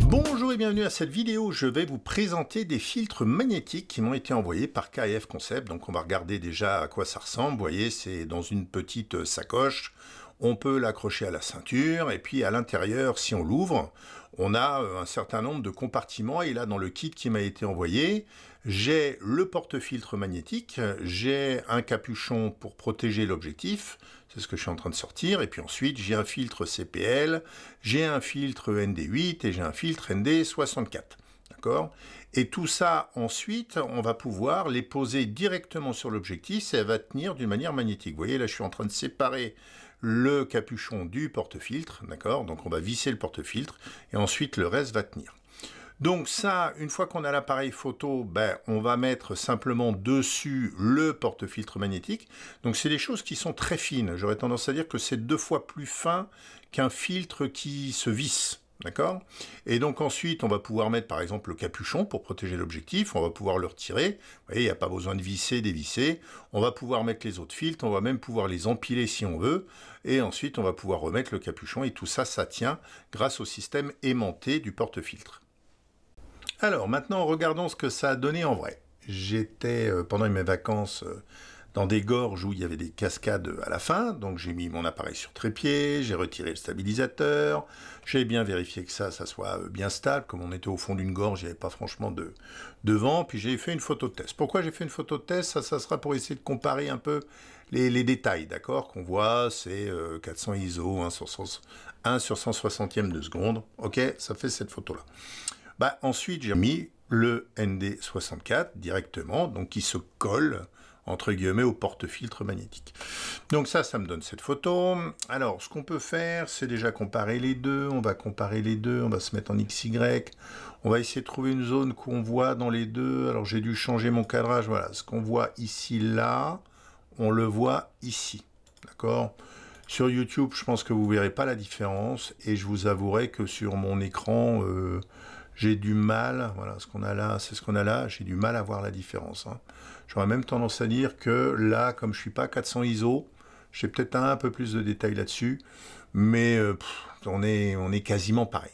Bonjour et bienvenue à cette vidéo. Je vais vous présenter des filtres magnétiques qui m'ont été envoyés par KF Concept. Donc on va regarder déjà à quoi ça ressemble. Vous voyez, c'est dans une petite sacoche on peut l'accrocher à la ceinture et puis à l'intérieur, si on l'ouvre, on a euh, un certain nombre de compartiments et là dans le kit qui m'a été envoyé, j'ai le porte-filtre magnétique, j'ai un capuchon pour protéger l'objectif, c'est ce que je suis en train de sortir, et puis ensuite j'ai un filtre CPL, j'ai un filtre ND8 et j'ai un filtre ND64. D'accord Et tout ça, ensuite, on va pouvoir les poser directement sur l'objectif et elle va tenir d'une manière magnétique. Vous voyez, là, je suis en train de séparer le capuchon du porte-filtre, d'accord Donc on va visser le porte-filtre et ensuite le reste va tenir. Donc ça, une fois qu'on a l'appareil photo, ben, on va mettre simplement dessus le porte-filtre magnétique. Donc c'est des choses qui sont très fines. J'aurais tendance à dire que c'est deux fois plus fin qu'un filtre qui se visse. D'accord Et donc ensuite, on va pouvoir mettre par exemple le capuchon pour protéger l'objectif, on va pouvoir le retirer, vous voyez, il n'y a pas besoin de visser, dévisser, on va pouvoir mettre les autres filtres, on va même pouvoir les empiler si on veut, et ensuite on va pouvoir remettre le capuchon, et tout ça, ça tient grâce au système aimanté du porte-filtre. Alors maintenant, regardons ce que ça a donné en vrai. J'étais, euh, pendant mes vacances, euh, dans des gorges où il y avait des cascades à la fin, donc j'ai mis mon appareil sur trépied, j'ai retiré le stabilisateur, j'ai bien vérifié que ça, ça soit euh, bien stable, comme on était au fond d'une gorge, il n'y avait pas franchement de, vent, puis j'ai fait une photo de test. Pourquoi j'ai fait une photo de test ça, ça sera pour essayer de comparer un peu les, détails, d'accord Qu'on voit, c'est 400 euh, ISO, 1 sur, 1 sur 160e de seconde, ok Ça fait cette photo-là. Bah, ensuite, j'ai mis le ND64 directement, donc qui se colle entre guillemets, au porte-filtre magnétique. Donc ça, ça me donne cette photo. Alors, ce qu'on peut faire, c'est déjà comparer les deux. On va comparer les deux, on va se mettre en XY. On va essayer de trouver une zone qu'on voit dans les deux. Alors, j'ai dû changer mon cadrage. Voilà, ce qu'on voit ici, là, on le voit ici. D'accord Sur YouTube, je pense que vous ne verrez pas la différence. Et je vous avouerai que sur mon écran... Euh, j'ai du mal, voilà, ce qu'on a là, c'est ce qu'on a là, j'ai du mal à voir la différence. Hein. J'aurais même tendance à dire que là, comme je ne suis pas 400 ISO, j'ai peut-être un, peu plus de détails là-dessus, mais euh, on, est, on est quasiment pareil.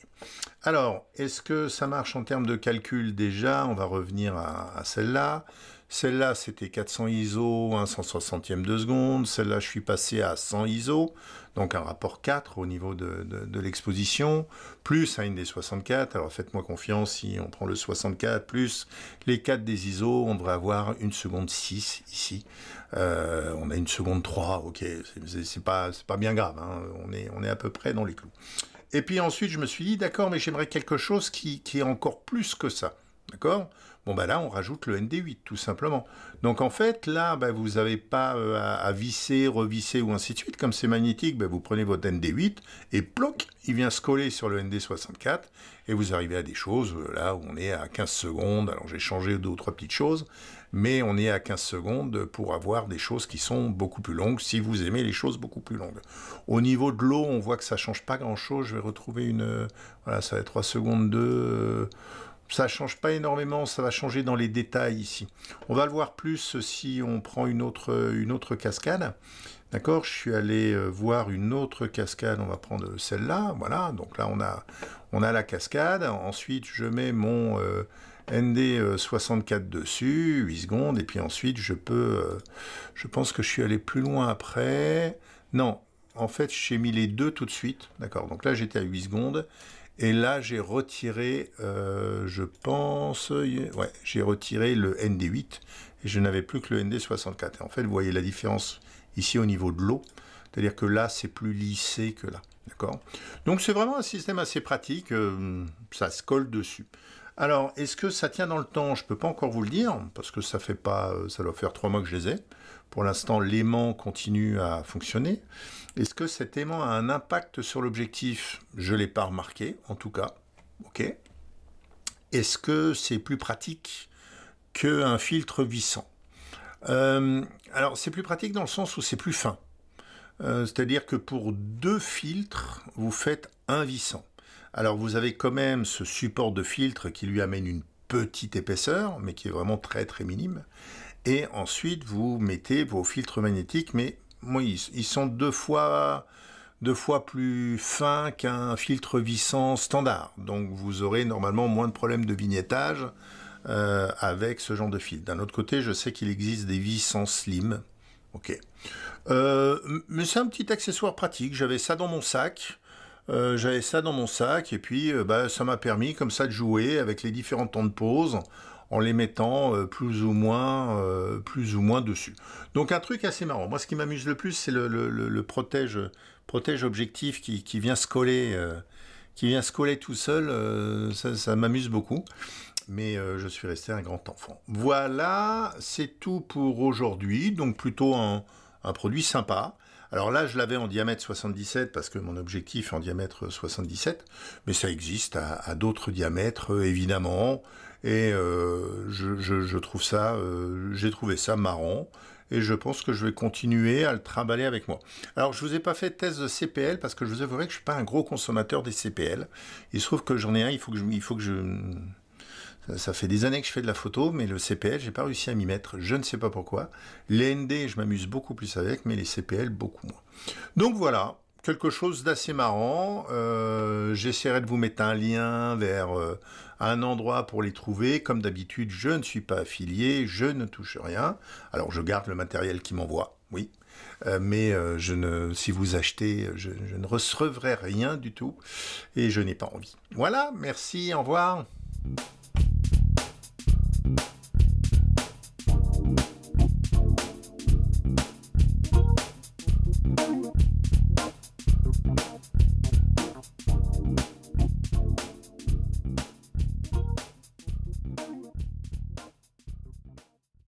Alors, est-ce que ça marche en termes de calcul déjà On va revenir à, celle-là. Celle-là, c'était 400 ISO, 1 160e de seconde. Celle-là, je suis passé à 100 ISO, donc un rapport 4 au niveau de, l'exposition, plus une des 64. Alors faites-moi confiance, si on prend le 64 plus les 4 des ISO, on devrait avoir une seconde 6 ici. Euh, on a une seconde 3, ok, c'est pas, pas bien grave, hein. on, est, on est à peu près dans les clous. Et puis ensuite, je me suis dit, d'accord, mais j'aimerais quelque chose qui, est encore plus que ça. D'accord Bon, bah là, on rajoute le ND8, tout simplement. Donc en fait, là, ben, vous n'avez pas euh, à, visser, revisser ou ainsi de suite. Comme c'est magnétique, ben, vous prenez votre ND8 et ploc, il vient se coller sur le ND64 et vous arrivez à des choses, euh, là, où on est à 15 secondes. Alors j'ai changé deux ou trois petites choses, mais on est à 15 secondes pour avoir des choses qui sont beaucoup plus longues, si vous aimez les choses beaucoup plus longues. Au niveau de l'eau, on voit que ça change pas grand-chose. Je vais retrouver une... Voilà, ça va être 3 secondes 2 euh, ça change pas énormément, ça va changer dans les détails ici. On va le voir plus si on prend une autre, une autre cascade. D'accord Je suis allé euh, voir une autre cascade, on va prendre celle-là, voilà. Donc là, on a, on a la cascade. Ensuite, je mets mon... Euh, ND64 euh, dessus, 8 secondes, et puis ensuite je peux... Euh, je pense que je suis allé plus loin après. Non, en fait j'ai mis les deux tout de suite, d'accord, donc là j'étais à 8 secondes, et là j'ai retiré, euh, je pense, ouais, j'ai retiré le ND8, et je n'avais plus que le ND64. en fait vous voyez la différence ici au niveau de l'eau, c'est-à-dire que là c'est plus lissé que là. D'accord Donc c'est vraiment un système assez pratique, ça se colle dessus. Alors, est-ce que ça tient dans le temps Je ne peux pas encore vous le dire, parce que ça fait pas, euh, ça doit faire trois mois que je les ai. Pour l'instant, l'aimant continue à fonctionner. Est-ce que cet aimant a un impact sur l'objectif Je ne l'ai pas remarqué, en tout cas. OK. Est-ce que c'est plus pratique qu'un filtre vissant euh, Alors, c'est plus pratique dans le sens où c'est plus fin. Euh, c'est-à-dire que pour deux filtres, vous faites un vissant. Alors vous avez quand même ce support de filtre qui lui amène une petite épaisseur, mais qui est vraiment très très minime. Et ensuite vous mettez vos filtres magnétiques, mais ils, sont deux fois deux fois plus fins qu'un filtre vissant standard. Donc vous aurez normalement moins de problèmes de vignettage euh, avec ce genre de filtre. D'un autre côté, je sais qu'il existe des vissants slim. Ok. Euh, mais c'est un petit accessoire pratique. J'avais ça dans mon sac. Euh, j'avais ça dans mon sac et puis euh, bah, ça m'a permis comme ça de jouer avec les différents temps de pause en les mettant euh, plus ou moins plus ou moins dessus. Donc un truc assez marrant. Moi ce qui m'amuse le plus c'est le, protège objectif qui, vient se coller qui vient se coller tout seul. ça, m'amuse beaucoup. Mais je suis resté un grand enfant. Voilà, c'est tout pour aujourd'hui. Donc plutôt un produit sympa. Alors là, je l'avais en diamètre 77 parce que mon objectif est en diamètre 77, mais ça existe à, d'autres diamètres, euh, évidemment. Et euh, je, trouve ça, euh, j'ai trouvé ça marrant. Et je pense que je vais continuer à le travailler avec moi. Alors, je vous ai pas fait de test de CPL parce que je vous avouerai que je suis pas un gros consommateur des CPL. Il se trouve que j'en ai un, il faut que je, il faut que je ça fait des années que je fais de la photo, mais le CPL, j'ai pas réussi à m'y mettre. Je ne sais pas pourquoi. Les ND, je m'amuse beaucoup plus avec, mais les CPL, beaucoup moins. Donc voilà, quelque chose d'assez marrant. Euh, j'essaierai de vous mettre un lien vers euh, un endroit pour les trouver. Comme d'habitude, je ne suis pas affilié, je ne touche rien. Alors je garde le matériel qui m'envoie, oui. Euh, mais je ne, si vous achetez, je ne recevrai rien du tout et je n'ai pas envie. Voilà, merci, au revoir.